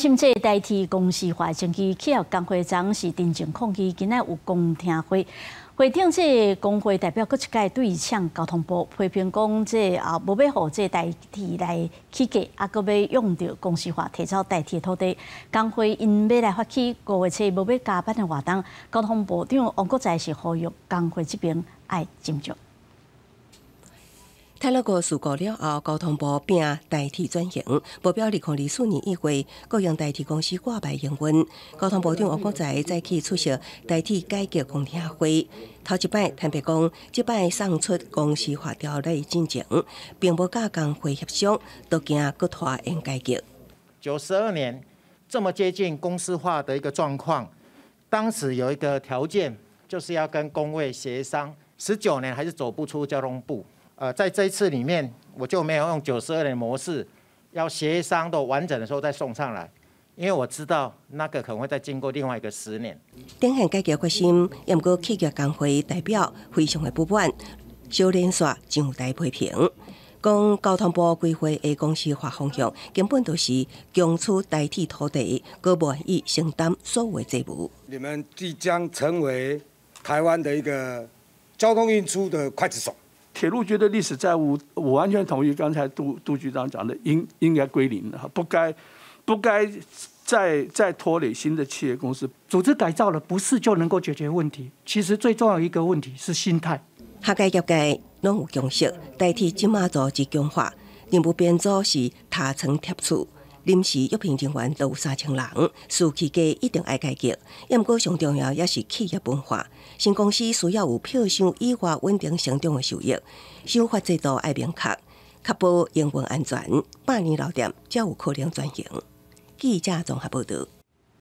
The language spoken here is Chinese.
新制代替公司化，前期企业工会长是定情控去，今仔有公听会。会听这工会代表各届对向交通部批评，讲这啊，无要互这代替来起价，啊，搁要用着公司化提早代替土地。工会因要来发起五月七无要加班的活动，交通部长王国才是呼吁工会这边爱斟酌。泰了个事故了后，交通部并代替转型，目标二零二四年一会，各用代替公司挂牌营运。交通部长王国才再次出席代替改革公听会，头一摆，坦白讲，即摆送出公司化条例进程，并无加工会协商，都惊搁拖应改革。九十二年这么接近公司化的一个状况，当时有一个条件，就是要跟工会协商。十九年还是走不出交通部。呃，在这一次里面，我就没有用九十二的模式，要协商到完整的时候再送上来，因为我知道那个可能会再经过另外一个十年。电信改革决心，又不过企业工会代表非常的不满，小连锁就来批评，讲交通部规划的公司化方向，根本就是用出代替土地，各不愿意承担所谓债务。你们即将成为台湾的一个交通运输的刽子手。铁路局的历史债务，我完全同意刚才杜杜局长讲的，应应该归零了，不该，不该再再拖累新的企业公司。组织改造了，不是就能够解决问题。其实最重要一个问题，是心态。下届业界拢有共识，代替金马组及强化，内部编组是塔层铁处。临时药聘人员都有三千人，暑期家一定爱革。要不过上重要也是企业文化，新公司需要有票箱以外稳定成长的收益。收发制度爱明确，确保营运安全。百年老店才有可能转型，记者综合报道。